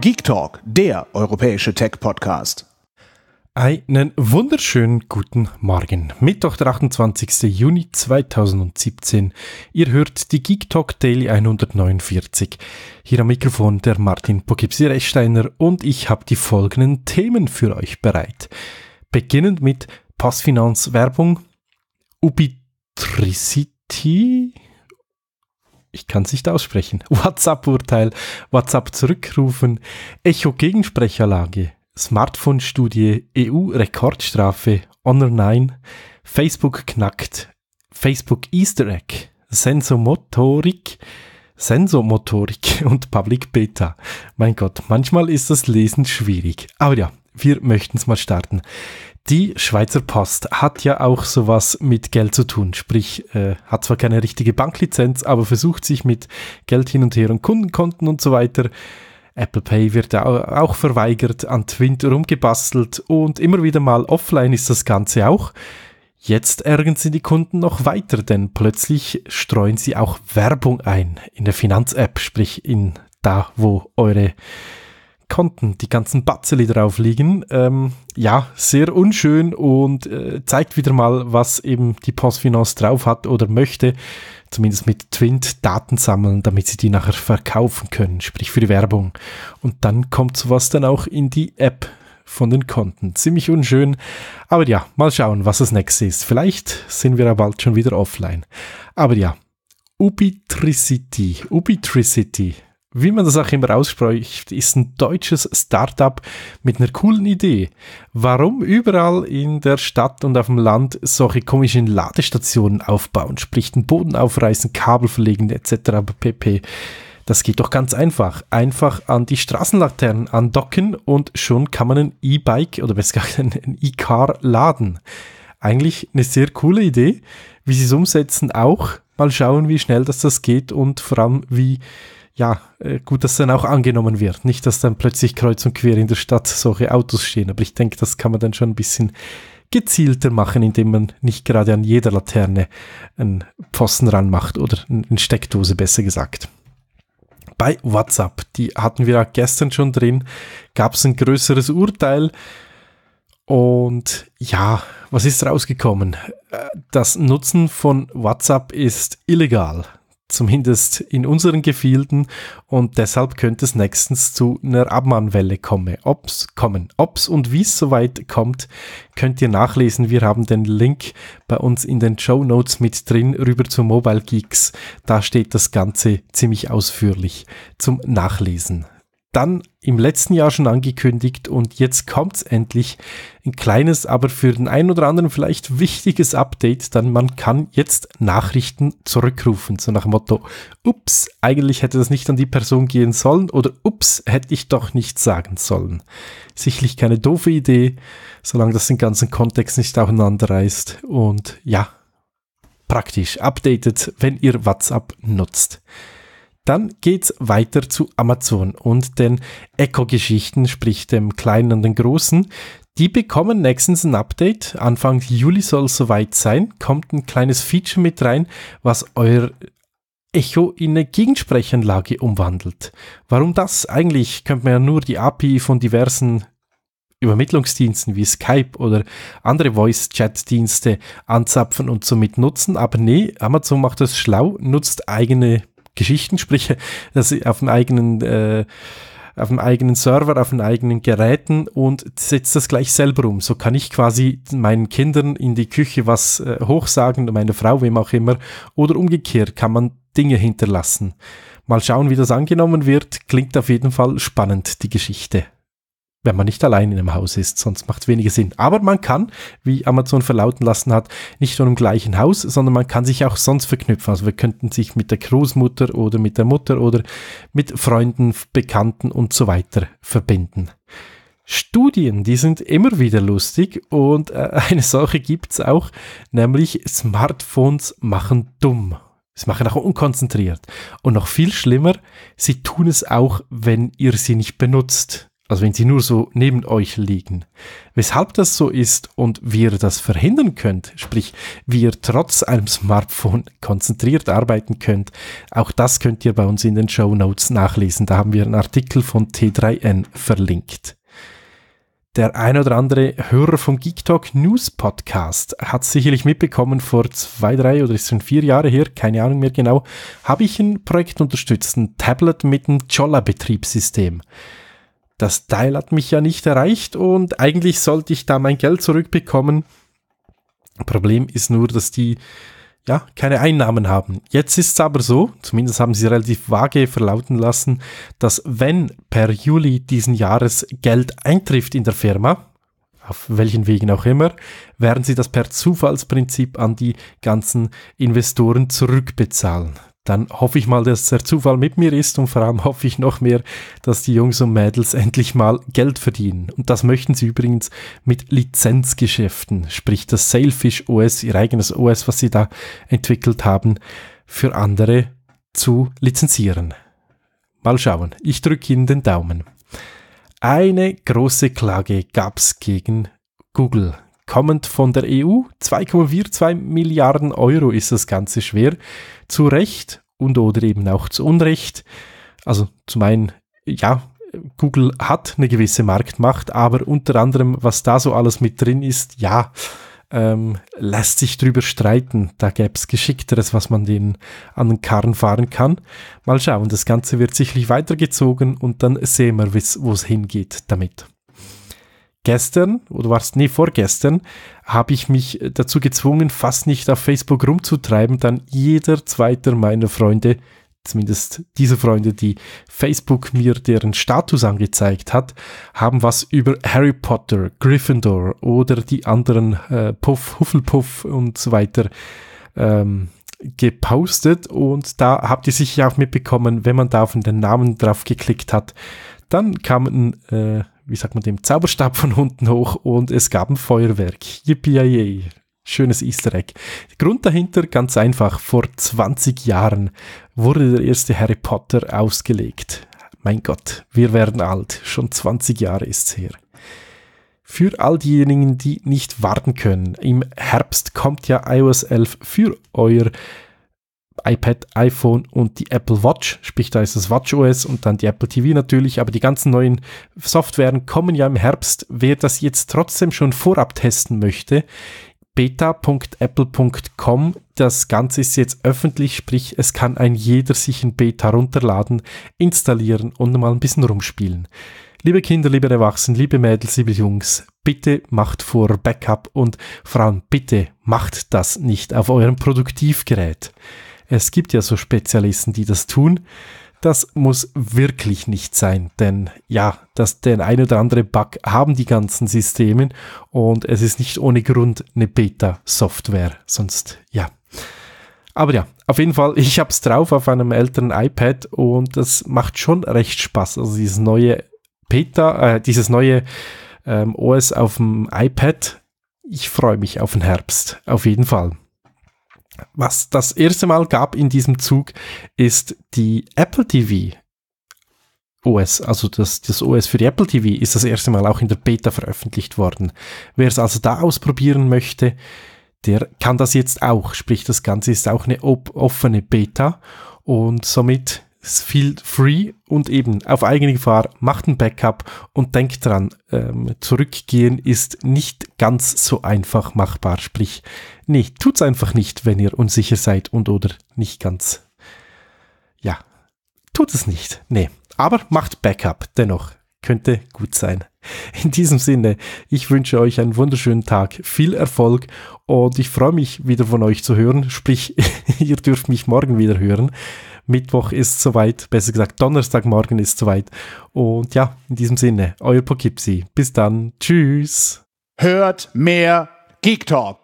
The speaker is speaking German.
Geek Talk, der europäische Tech-Podcast. Einen wunderschönen guten Morgen. Mittwoch, der 28. Juni 2017. Ihr hört die Geek Talk Daily 149. Hier am Mikrofon der Martin pogipsi rechsteiner und ich habe die folgenden Themen für euch bereit. Beginnend mit Passfinanzwerbung, Ubitricity, ich kann es nicht aussprechen. WhatsApp-Urteil, WhatsApp zurückrufen, Echo-Gegensprecherlage, Smartphone-Studie, EU-Rekordstrafe, Honor 9, Facebook knackt, Facebook Easter Egg, Sensomotorik, Sensomotorik und Public Beta. Mein Gott, manchmal ist das Lesen schwierig. Aber ja, wir möchten es mal starten. Die Schweizer Post hat ja auch sowas mit Geld zu tun, sprich äh, hat zwar keine richtige Banklizenz, aber versucht sich mit Geld hin und her und Kundenkonten und so weiter. Apple Pay wird auch verweigert, an Twint rumgebastelt und immer wieder mal offline ist das Ganze auch. Jetzt ärgern sie die Kunden noch weiter, denn plötzlich streuen sie auch Werbung ein in der Finanz-App, sprich in da, wo eure Konten die ganzen Batzeli drauf liegen. Ähm, ja, sehr unschön und äh, zeigt wieder mal, was eben die Postfinance drauf hat oder möchte. Zumindest mit Twint Daten sammeln, damit sie die nachher verkaufen können, sprich für die Werbung. Und dann kommt sowas dann auch in die App von den Konten. Ziemlich unschön. Aber ja, mal schauen, was das nächste ist. Vielleicht sind wir ja bald schon wieder offline. Aber ja, Ubitricity. Ubitricity wie man das auch immer ausspricht, ist ein deutsches Startup mit einer coolen Idee. Warum überall in der Stadt und auf dem Land solche komischen Ladestationen aufbauen, sprich den Boden aufreißen, Kabel verlegen etc. pp. Das geht doch ganz einfach. Einfach an die Straßenlaternen andocken und schon kann man ein E-Bike oder besser gesagt ein E-Car laden. Eigentlich eine sehr coole Idee. Wie sie es umsetzen auch. Mal schauen, wie schnell das, das geht und vor allem wie ja, äh, gut, dass dann auch angenommen wird. Nicht, dass dann plötzlich kreuz und quer in der Stadt solche Autos stehen. Aber ich denke, das kann man dann schon ein bisschen gezielter machen, indem man nicht gerade an jeder Laterne einen Pfosten ranmacht oder eine Steckdose, besser gesagt. Bei WhatsApp, die hatten wir ja gestern schon drin, gab es ein größeres Urteil. Und ja, was ist rausgekommen? Äh, das Nutzen von WhatsApp ist illegal zumindest in unseren Gefilden und deshalb könnte es nächstens zu einer Abmahnwelle kommen. Ob's kommen. Ob's und wie es soweit kommt, könnt ihr nachlesen. Wir haben den Link bei uns in den Show Notes mit drin rüber zu Mobile Geeks. Da steht das Ganze ziemlich ausführlich zum Nachlesen dann im letzten Jahr schon angekündigt und jetzt kommt es endlich. Ein kleines, aber für den einen oder anderen vielleicht wichtiges Update, denn man kann jetzt Nachrichten zurückrufen. So nach dem Motto, ups, eigentlich hätte das nicht an die Person gehen sollen oder ups, hätte ich doch nicht sagen sollen. Sicherlich keine doofe Idee, solange das den ganzen Kontext nicht auseinanderreißt. Und ja, praktisch, updated, wenn ihr WhatsApp nutzt. Dann geht's weiter zu Amazon und den Echo-Geschichten, sprich dem Kleinen und den Großen. Die bekommen nächstens ein Update. Anfang Juli soll soweit sein. Kommt ein kleines Feature mit rein, was euer Echo in eine Gegensprechanlage umwandelt. Warum das? Eigentlich könnte man ja nur die API von diversen Übermittlungsdiensten wie Skype oder andere Voice-Chat-Dienste anzapfen und somit nutzen. Aber nee, Amazon macht das schlau, nutzt eigene Geschichten, sprich, dass sie auf dem eigenen äh, auf dem eigenen Server, auf den eigenen Geräten und setzt das gleich selber um. So kann ich quasi meinen Kindern in die Küche was äh, hochsagen, meine Frau, wem auch immer, oder umgekehrt kann man Dinge hinterlassen. Mal schauen, wie das angenommen wird. Klingt auf jeden Fall spannend, die Geschichte wenn man nicht allein in einem Haus ist, sonst macht es weniger Sinn. Aber man kann, wie Amazon verlauten lassen hat, nicht nur im gleichen Haus, sondern man kann sich auch sonst verknüpfen. Also wir könnten sich mit der Großmutter oder mit der Mutter oder mit Freunden, Bekannten und so weiter verbinden. Studien, die sind immer wieder lustig und äh, eine solche gibt's auch, nämlich Smartphones machen dumm. Sie machen auch unkonzentriert. Und noch viel schlimmer, sie tun es auch, wenn ihr sie nicht benutzt. Also wenn sie nur so neben euch liegen. Weshalb das so ist und wie ihr das verhindern könnt, sprich wie ihr trotz einem Smartphone konzentriert arbeiten könnt, auch das könnt ihr bei uns in den Show Notes nachlesen. Da haben wir einen Artikel von T3N verlinkt. Der ein oder andere Hörer vom Geek Talk News Podcast hat sicherlich mitbekommen, vor zwei, drei oder es sind vier Jahre her, keine Ahnung mehr genau, habe ich ein Projekt unterstützt, ein Tablet mit einem Jolla-Betriebssystem das Teil hat mich ja nicht erreicht und eigentlich sollte ich da mein Geld zurückbekommen. Problem ist nur, dass die ja keine Einnahmen haben. Jetzt ist es aber so, zumindest haben sie relativ vage verlauten lassen, dass wenn per Juli diesen Jahres Geld eintrifft in der Firma, auf welchen Wegen auch immer, werden sie das per Zufallsprinzip an die ganzen Investoren zurückbezahlen dann hoffe ich mal, dass der Zufall mit mir ist und vor allem hoffe ich noch mehr, dass die Jungs und Mädels endlich mal Geld verdienen. Und das möchten sie übrigens mit Lizenzgeschäften, sprich das Sailfish OS, ihr eigenes OS, was sie da entwickelt haben, für andere zu lizenzieren. Mal schauen, ich drücke Ihnen den Daumen. Eine große Klage gab's gegen Google, kommend von der EU. 2,42 Milliarden Euro ist das Ganze schwer. Zu Recht und oder eben auch zu Unrecht. Also zum einen, ja, Google hat eine gewisse Marktmacht, aber unter anderem, was da so alles mit drin ist, ja, ähm, lässt sich drüber streiten. Da gäbe es Geschickteres, was man denen an den Karren fahren kann. Mal schauen, das Ganze wird sicherlich weitergezogen und dann sehen wir, wo es hingeht damit gestern oder war es, nee, vorgestern, habe ich mich dazu gezwungen, fast nicht auf Facebook rumzutreiben, dann jeder zweite meiner Freunde, zumindest diese Freunde, die Facebook mir deren Status angezeigt hat, haben was über Harry Potter, Gryffindor oder die anderen äh, Puff, Hufflepuff und so weiter ähm, gepostet und da habt ihr sicher auch mitbekommen, wenn man da auf den Namen drauf geklickt hat, dann kam ein äh, wie sagt man dem, Zauberstab von unten hoch und es gab ein Feuerwerk. Yippie! Schönes Easter Egg. Grund dahinter ganz einfach. Vor 20 Jahren wurde der erste Harry Potter ausgelegt. Mein Gott, wir werden alt. Schon 20 Jahre ist's her. Für all diejenigen, die nicht warten können, im Herbst kommt ja iOS 11 für euer iPad, iPhone und die Apple Watch, sprich da ist das WatchOS und dann die Apple TV natürlich, aber die ganzen neuen Softwaren kommen ja im Herbst. Wer das jetzt trotzdem schon vorab testen möchte, beta.apple.com. Das Ganze ist jetzt öffentlich, sprich es kann ein jeder sich ein Beta runterladen, installieren und mal ein bisschen rumspielen. Liebe Kinder, liebe Erwachsenen, liebe Mädels, liebe Jungs, bitte macht vor Backup und Frauen, bitte macht das nicht auf eurem Produktivgerät. Es gibt ja so Spezialisten, die das tun. Das muss wirklich nicht sein, denn ja, dass den ein oder andere Bug haben die ganzen Systeme und es ist nicht ohne Grund eine Beta-Software, sonst ja. Aber ja, auf jeden Fall, ich habe es drauf auf einem älteren iPad und das macht schon recht Spaß. Also dieses neue Beta, äh, dieses neue ähm, OS auf dem iPad. Ich freue mich auf den Herbst, auf jeden Fall was das erste Mal gab in diesem Zug, ist die Apple TV OS, also das, das OS für die Apple TV, ist das erste Mal auch in der Beta veröffentlicht worden. Wer es also da ausprobieren möchte, der kann das jetzt auch. Sprich, das Ganze ist auch eine offene Beta und somit ist viel free und eben auf eigene Gefahr, macht ein Backup und denkt dran, ähm, zurückgehen ist nicht ganz so einfach machbar. Sprich, nee, tut's einfach nicht, wenn ihr unsicher seid und oder nicht ganz. Ja, tut es nicht. Nee, aber macht Backup dennoch. Könnte gut sein. In diesem Sinne, ich wünsche euch einen wunderschönen Tag, viel Erfolg und ich freue mich wieder von euch zu hören. Sprich, ihr dürft mich morgen wieder hören. Mittwoch ist soweit, besser gesagt Donnerstagmorgen ist soweit. Und ja, in diesem Sinne, euer Pokipsi. Bis dann. Tschüss. Hört mehr Geek Talk.